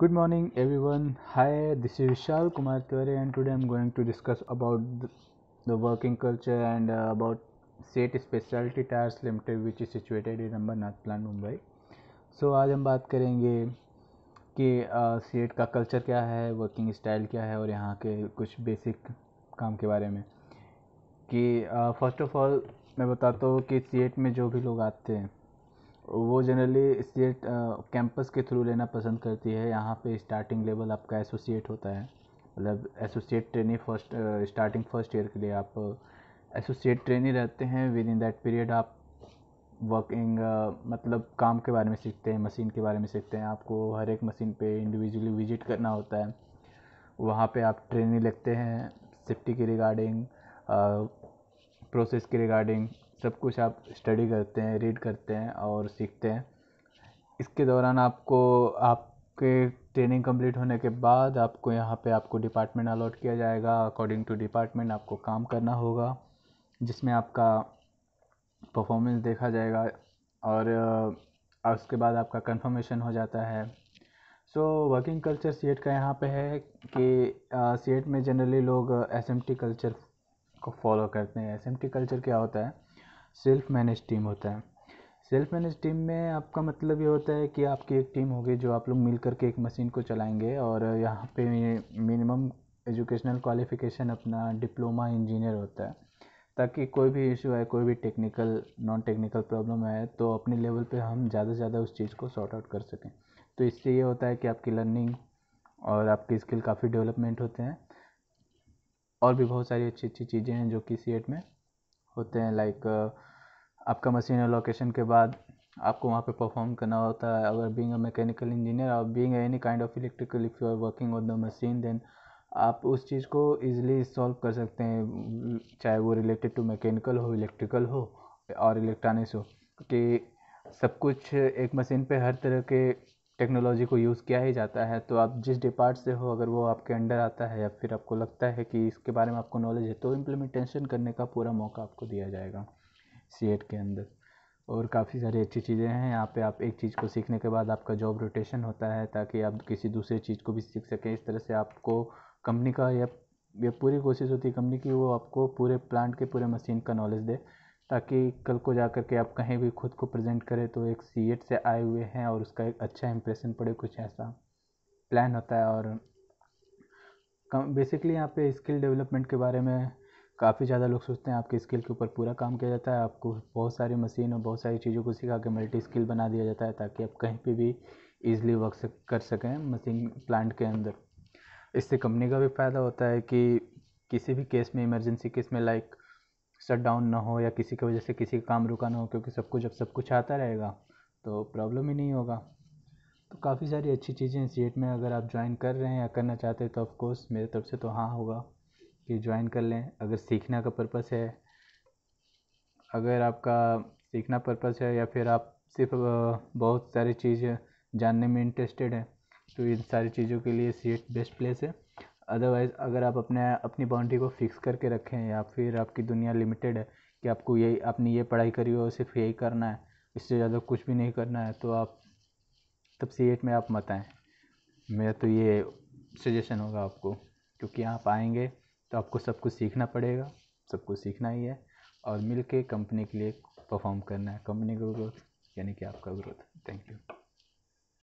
good morning everyone hi this is Vishal Kumar Tiwari and today I am going to discuss about the working culture and about CEAT speciality tyres limited which is situated in Ambernath plant Mumbai so आज हम बात करेंगे कि set uh, का culture क्या है working style क्या है और यहाँ के कुछ बेसिक काम के बारे में कि फर्स्ट ऑफ ऑल मैं बताता हूँ कि सेट में जो भी लोग आते हैं वो जनरली स्टेट कैंपस के थ्रू लेना पसंद करती है यहाँ पे स्टार्टिंग लेवल आपका एसोसिएट होता है मतलब associate trainee first starting first year के लिए आप एसोसिएट ट्रेनी रहते हैं विद इन दैट पीरियड आप वर्किंग uh, मतलब काम के बारे में सीखते हैं मशीन के बारे में सीखते हैं आपको हर एक मशीन पे इंडिविजुअली विजिट करना होता है वहाँ पे आप ट्रेनिंग लेते हैं सेफ्टी के रिगार्डिंग प्रोसेस के रिगार्डिंग सब कुछ आप स्टडी करते हैं रीड करते हैं और सीखते हैं इसके दौरान आपको आपके ट्रेनिंग कंप्लीट होने के बाद आपको यहाँ पे आपको डिपार्टमेंट अलॉट किया जाएगा अकॉर्डिंग टू डिपार्टमेंट आपको काम करना होगा जिसमें आपका परफॉर्मेंस देखा जाएगा और उसके बाद आपका कंफर्मेशन हो जाता है सो वर्किंग कल्चर सी का यहाँ पे है कि सी में जनरली लोग एस कल्चर को फॉलो करते हैं एस कल्चर क्या होता है सेल्फ मैनेज टीम होता है सेल्फ मैनेज टीम में आपका मतलब ये होता है कि आपकी एक टीम होगी जो आप लोग मिल करके एक मशीन को चलाएंगे और यहाँ पे मिनिमम एजुकेशनल क्वालिफिकेशन अपना डिप्लोमा इंजीनियर होता है ताकि कोई भी इशू आए कोई भी टेक्निकल नॉन टेक्निकल प्रॉब्लम आए तो अपने लेवल पे हम ज़्यादा से ज़्यादा उस चीज़ को सॉर्ट आउट कर सकें तो इससे ये होता है कि आपकी लर्निंग और आपकी स्किल काफ़ी डेवलपमेंट होते हैं और भी बहुत सारी अच्छी अच्छी चीज़ें हैं जो कि सी में होते हैं लाइक uh, आपका मशीन लोकेशन के बाद आपको वहाँ पे परफॉर्म करना होता है अगर बीइंग अ मैकेनिकल इंजीनियर और being any kind of electrical if you are working on the machine then आप उस चीज़ को इजीली सॉल्व कर सकते हैं चाहे वो रिलेटेड टू मैकेनिकल हो इलेक्ट्रिकल हो और इलेक्ट्रॉनिक्स हो कि सब कुछ एक मशीन पे हर तरह के टेक्नोलॉजी को यूज़ किया ही जाता है तो आप जिस डिपार्ट से हो अगर वो आपके अंडर आता है या फिर आपको लगता है कि इसके बारे में आपको नॉलेज है तो इम्प्लीमेंटेशन करने का पूरा मौका आपको दिया जाएगा सी के अंदर और काफ़ी सारी अच्छी चीज़ें हैं यहाँ पे आप एक चीज़ को सीखने के बाद आपका जॉब रोटेशन होता है ताकि आप किसी दूसरे चीज़ को भी सीख सकें इस तरह से आपको कंपनी का या पूरी कोशिश होती है कंपनी की वो आपको पूरे प्लांट के पूरे मशीन का नॉलेज दे ताकि कल को जा के आप कहीं भी खुद को प्रेजेंट करें तो एक सी एट से आए हुए हैं और उसका एक अच्छा इम्प्रेशन पड़े कुछ ऐसा प्लान होता है और कम बेसिकली यहाँ पे स्किल डेवलपमेंट के बारे में काफ़ी ज़्यादा लोग सोचते हैं आपके स्किल के ऊपर पूरा काम किया जाता है आपको बहुत सारी मशीन और बहुत सारी चीज़ों को सिखा के मल्टी स्किल बना दिया जाता है ताकि आप कहीं पर भी ईजिली वर्क कर सकें मशीन प्लांट के अंदर इससे कंपनी का भी फ़ायदा होता है कि किसी भी केस में इमरजेंसी केस में लाइक शट डाउन ना हो या किसी की वजह से किसी का काम रुका ना हो क्योंकि सब कुछ जब सब कुछ आता रहेगा तो प्रॉब्लम ही नहीं होगा तो काफ़ी सारी अच्छी चीज़ें इस रेट में अगर आप ज्वाइन कर रहे हैं या करना चाहते हैं तो ऑफ़कोर्स मेरे तरफ से तो हाँ होगा कि ज्वाइन कर लें अगर सीखने का पर्पस है अगर आपका सीखना पर्पस है या फिर आप सिर्फ बहुत सारी चीज़ें जानने में इंटरेस्टेड हैं तो इन सारी चीज़ों के लिए सी बेस्ट प्लेस है अदरवाइज़ अगर आप अपने अपनी बाउंड्री को फिक्स करके रखें या फिर आपकी दुनिया लिमिटेड है कि आपको यही आपने ये पढ़ाई करी और सिर्फ यही करना है इससे ज़्यादा कुछ भी नहीं करना है तो आप तब सी एट में आप मत आएँ मेरा तो ये सजेशन होगा आपको क्योंकि आप आएंगे तो आपको सब कुछ सीखना पड़ेगा सब कुछ सीखना ही है और मिल के कंपनी के लिए परफॉर्म करना है कंपनी का ग्रोथ यानी कि आपका ग्रोथ थैंक यू